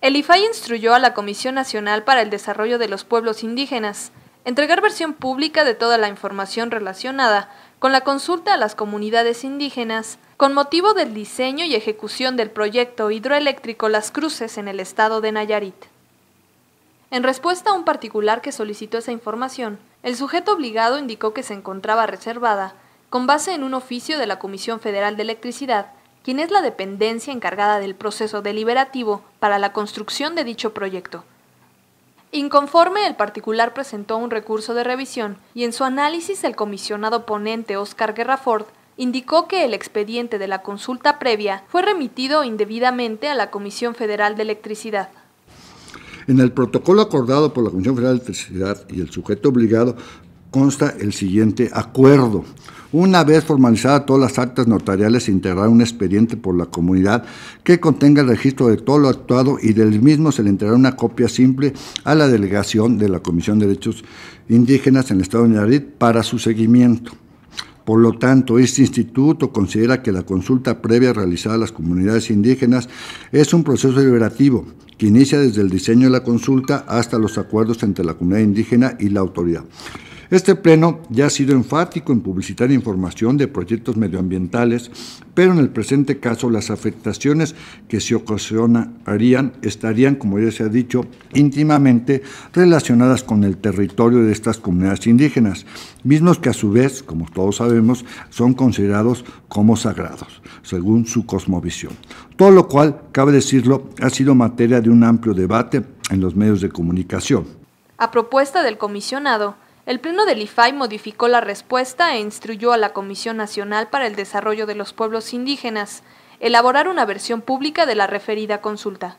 El IFAI instruyó a la Comisión Nacional para el Desarrollo de los Pueblos Indígenas entregar versión pública de toda la información relacionada con la consulta a las comunidades indígenas con motivo del diseño y ejecución del proyecto hidroeléctrico Las Cruces en el estado de Nayarit. En respuesta a un particular que solicitó esa información, el sujeto obligado indicó que se encontraba reservada, con base en un oficio de la Comisión Federal de Electricidad, quien es la dependencia encargada del proceso deliberativo para la construcción de dicho proyecto. Inconforme, el particular presentó un recurso de revisión y en su análisis el comisionado ponente Oscar Guerraford indicó que el expediente de la consulta previa fue remitido indebidamente a la Comisión Federal de Electricidad. En el protocolo acordado por la Comisión Federal de Electricidad y el sujeto obligado consta el siguiente acuerdo. Una vez formalizadas todas las actas notariales, se integrará un expediente por la comunidad que contenga el registro de todo lo actuado y del mismo se le entregará una copia simple a la delegación de la Comisión de Derechos Indígenas en el Estado de Nayarit para su seguimiento. Por lo tanto, este instituto considera que la consulta previa realizada a las comunidades indígenas es un proceso deliberativo que inicia desde el diseño de la consulta hasta los acuerdos entre la comunidad indígena y la autoridad. Este pleno ya ha sido enfático en publicitar información de proyectos medioambientales, pero en el presente caso las afectaciones que se ocasionarían estarían, como ya se ha dicho, íntimamente relacionadas con el territorio de estas comunidades indígenas, mismos que a su vez, como todos sabemos, son considerados como sagrados, según su cosmovisión. Todo lo cual, cabe decirlo, ha sido materia de un amplio debate en los medios de comunicación. A propuesta del comisionado, el Pleno del IFAI modificó la respuesta e instruyó a la Comisión Nacional para el Desarrollo de los Pueblos Indígenas elaborar una versión pública de la referida consulta.